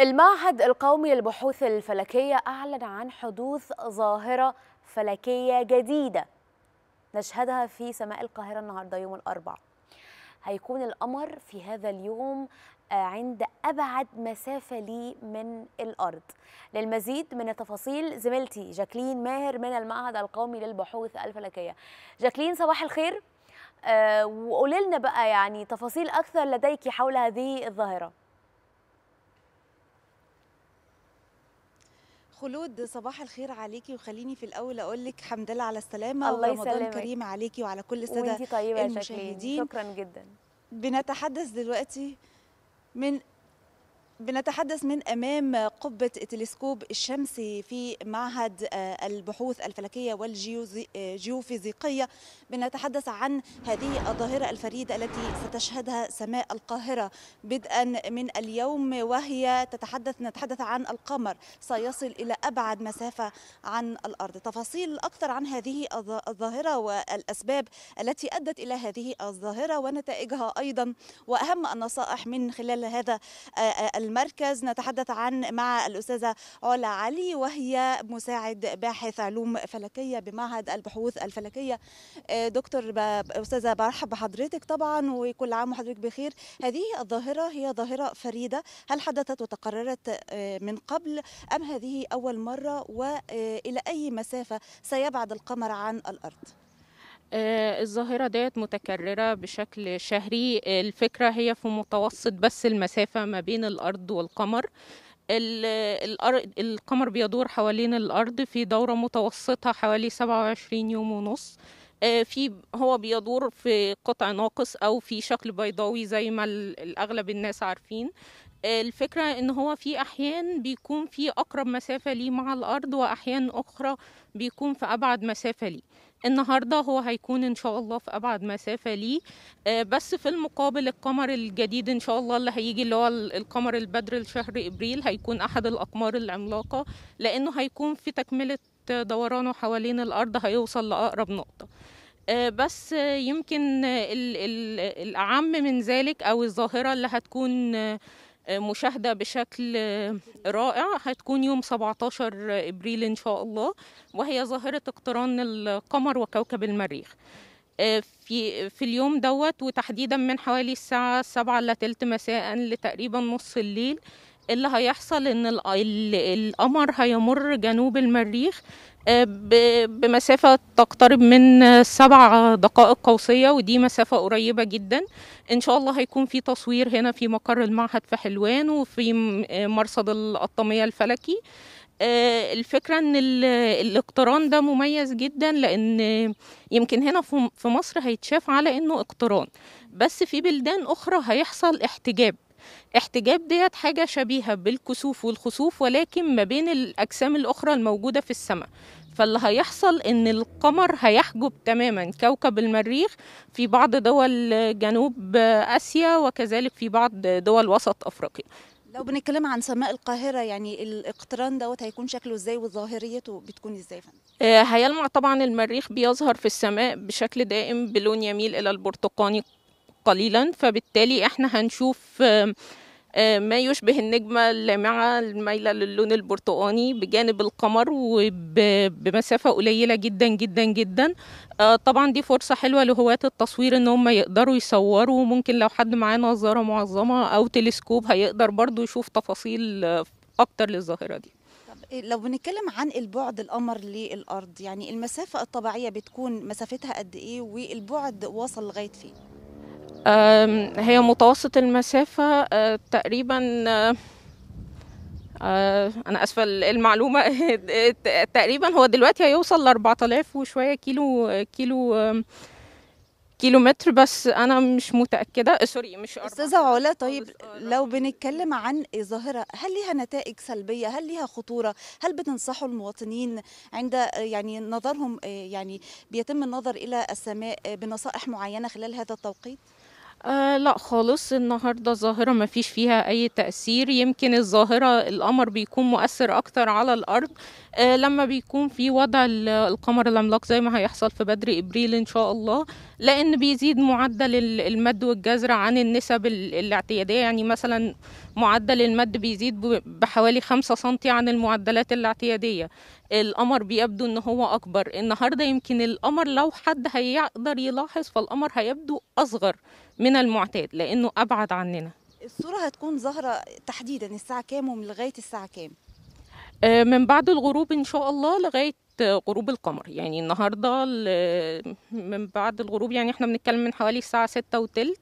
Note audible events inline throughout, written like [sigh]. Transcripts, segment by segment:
المعهد القومي للبحوث الفلكية أعلن عن حدوث ظاهرة فلكية جديدة نشهدها في سماء القاهرة النهاردة يوم الأربعاء هيكون القمر في هذا اليوم آه، عند أبعد مسافة لي من الأرض للمزيد من التفاصيل زميلتي جاكلين ماهر من المعهد القومي للبحوث الفلكية جاكلين صباح الخير آه، وقولي لنا بقى يعني تفاصيل أكثر لديك حول هذه الظاهرة خلود صباح الخير عليكي وخليني في الاول اقول لك الحمد لله على السلامه الله ورمضان كريم عليكي وعلى كل الساده طيبة المشاهدين شكرا جدا بنتحدث دلوقتي من بنتحدث من امام قبه تلسكوب الشمسي في معهد آه، البحوث الفلكيه والجيوفيزيقيه آه، بنتحدث عن هذه الظاهره الفريده التي ستشهدها سماء القاهره بدءا من اليوم وهي تتحدث نتحدث عن القمر سيصل الى ابعد مسافه عن الارض تفاصيل اكثر عن هذه الظاهره والاسباب التي ادت الى هذه الظاهره ونتائجها ايضا واهم النصائح من خلال هذا آه، المركز نتحدث عن مع الأستاذة علا علي وهي مساعد باحث علوم فلكية بمعهد البحوث الفلكية آه، دكتور أستاذة برحب بحضرتك طبعا وكل عام وحضرتك بخير هذه الظاهرة هي ظاهرة فريدة هل حدثت وتقررت آه، من قبل أم هذه أول مرة وإلى آه، أي مسافة سيبعد القمر عن الأرض؟ آه، الظاهرة ديت متكررة بشكل شهري الفكرة هي في متوسط بس المسافة ما بين الأرض والقمر القمر بيدور حوالين الأرض في دورة متوسطة حوالي 27 يوم ونص آه، في هو بيدور في قطع ناقص أو في شكل بيضاوي زي ما الأغلب الناس عارفين آه، الفكرة ان هو في احيان بيكون في اقرب مسافة ليه مع الارض واحيان اخرى بيكون في ابعد مسافة ليه النهارده هو هيكون ان شاء الله في ابعد مسافه ليه آه، بس في المقابل القمر الجديد ان شاء الله اللي هيجي اللي هو القمر البدر لشهر ابريل هيكون احد الاقمار العملاقه لانه هيكون في تكمله دورانه حوالين الارض هيوصل لاقرب نقطه آه، بس يمكن الأعم من ذلك أو الظاهرة اللي هتكون مشاهدة بشكل رائع هتكون يوم 17 إبريل إن شاء الله وهي ظاهرة اقتران القمر وكوكب المريخ آه، في في اليوم دوت وتحديدا من حوالي الساعة سبعة إلا تلت مساء لتقريبا نص الليل اللي هيحصل إن القمر هيمر جنوب المريخ بمسافة تقترب من سبع دقائق قوسية ودي مسافة قريبة جدا إن شاء الله هيكون في تصوير هنا في مقر المعهد في حلوان وفي مرصد القطامية الفلكي آه، الفكرة ان الاقتران ده مميز جدا لان يمكن هنا في مصر هيتشاف على انه اقتران بس في بلدان اخرى هيحصل احتجاب احتجاب ديت حاجة شبيهة بالكسوف والخسوف ولكن ما بين الأجسام الأخرى الموجودة في السماء فاللي هيحصل ان القمر هيحجب تماما كوكب المريخ في بعض دول جنوب اسيا وكذلك في بعض دول وسط افريقيا لو بنتكلم عن سماء القاهرة يعني الاقتران دوت هيكون شكله ازاي وظاهريته بتكون ازاي فندم؟ آه، هيلمع طبعا المريخ بيظهر في السماء بشكل دائم بلون يميل الى البرتقاني قليلا فبالتالي احنا هنشوف ما يشبه النجمة اللامعة المايلة للون البرتقاني بجانب القمر وبمسافة قليلة جدا جدا جدا آه، طبعا دي فرصة حلوة لهواة التصوير ان هم يقدروا يصوروا ممكن لو حد معاه نظارة معظمة او تلسكوب هيقدر برضو يشوف تفاصيل آه، اكتر للظاهرة دي إيه، لو بنتكلم عن البعد القمر للارض يعني المسافه الطبيعيه بتكون مسافتها قد ايه والبعد وصل لغايه فين هي متوسط المسافة آه، تقريبا آه، آه، أنا أسفة المعلومة [laughs] تقريبا هو دلوقتي هيوصل لأربعة آلاف وشوية كيلو كيلو كيلو متر بس أنا مش متأكدة سوري مش أستاذة علا طيب لو بنتكلم عن الظاهرة هل ليها نتائج سلبية هل ليها خطورة هل بتنصحوا المواطنين عند يعني نظرهم يعني بيتم النظر إلى السماء بنصائح معينة خلال هذا التوقيت؟ آه لا خالص النهارده ظاهره ما فيش فيها اي تاثير يمكن الظاهره القمر بيكون مؤثر اكتر على الارض آه لما بيكون في وضع القمر العملاق زي ما هيحصل في بدر ابريل ان شاء الله لان بيزيد معدل المد والجزر عن النسب الاعتياديه يعني مثلا معدل المد بيزيد بحوالي 5 سم عن المعدلات الاعتياديه القمر بيبدو ان هو اكبر النهارده يمكن القمر لو حد هيقدر يلاحظ فالقمر هيبدو اصغر من المعتاد لانه ابعد عننا الصوره هتكون ظاهره تحديدا الساعه كام ومن لغايه الساعه كام آه، من بعد الغروب ان شاء الله لغايه غروب القمر يعني النهارده من بعد الغروب يعني احنا بنتكلم من حوالي الساعه ستة وثلث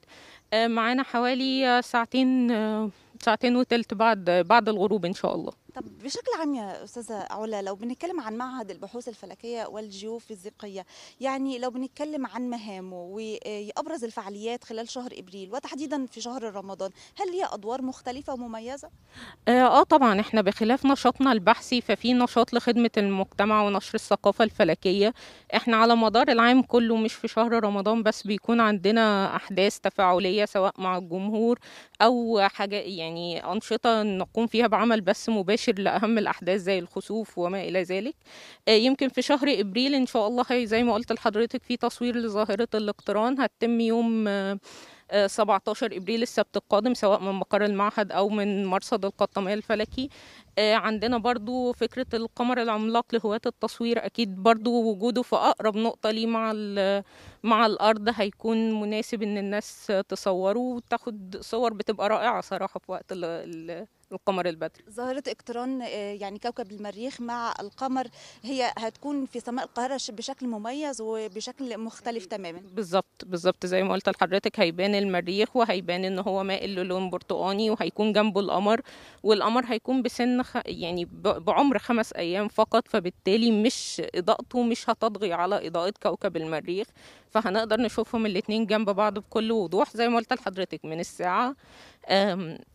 آه، معانا حوالي ساعتين آه، ساعتين وثلث بعد بعد الغروب ان شاء الله طب بشكل عام يا استاذه علا لو بنتكلم عن معهد البحوث الفلكيه والجيوفيزيقيه يعني لو بنتكلم عن مهامه وابرز الفعاليات خلال شهر ابريل وتحديدا في شهر رمضان هل هي ادوار مختلفه ومميزه آه،, اه طبعا احنا بخلاف نشاطنا البحثي ففي نشاط لخدمه المجتمع ونشر الثقافه الفلكيه احنا على مدار العام كله مش في شهر رمضان بس بيكون عندنا احداث تفاعليه سواء مع الجمهور او حاجه يعني انشطه نقوم فيها بعمل بس مباشر مباشر لاهم الاحداث زي الخسوف وما الى ذلك آه، يمكن في شهر ابريل ان شاء الله زي ما قلت لحضرتك في تصوير لظاهره الاقتران هتتم يوم 17 آه، آه، ابريل السبت القادم سواء من مقر المعهد او من مرصد القطامية الفلكي عندنا برضو فكرة القمر العملاق لهواة التصوير أكيد برضو وجوده في أقرب نقطة ليه مع, مع الأرض هيكون مناسب إن الناس تصوره وتاخد صور بتبقى رائعة صراحة في وقت ال القمر البدري ظاهرة اقتران آه، يعني كوكب المريخ مع القمر هي هتكون في سماء القاهرة بشكل مميز وبشكل مختلف تماما بالظبط بالظبط زي ما قلت لحضرتك هيبان المريخ وهيبان ان هو مائل للون برتقاني وهيكون جنبه القمر والقمر هيكون بسن خ... يعني بعمر خمس ايام فقط فبالتالي مش اضاءته مش هتطغي على اضاءة كوكب المريخ فهنقدر نشوفهم الاتنين جنب بعض بكل وضوح زي ما قلت لحضرتك من الساعة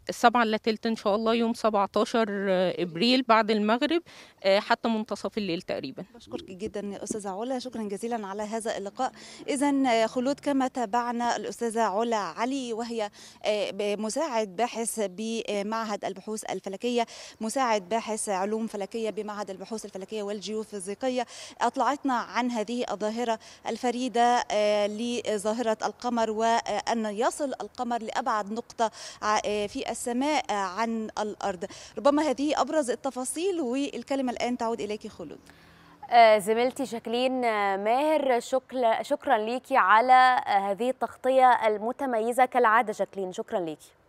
السبعة إلا تلت إن شاء الله يوم 17 آه، إبريل بعد المغرب آه، حتى منتصف الليل تقريبا بشكرك جدا يا أستاذة علا شكرا جزيلا على هذا اللقاء إذا آه، خلود كما تابعنا الأستاذة علا علي وهي مساعد باحث بمعهد البحوث الفلكية مساعد باحث علوم فلكية بمعهد البحوث الفلكية والجيوفيزيقية أطلعتنا عن هذه الظاهرة الفريدة لظاهرة القمر وأن يصل القمر لأبعد نقطة آه، في السماء آه، عن الأرض ربما هذه أبرز التفاصيل والكلمة الآن تعود إليك خلود آه، زميلتي شاكلين ماهر شكرا ليكي على هذه التغطية المتميزة كالعادة شاكلين شكرا ليكي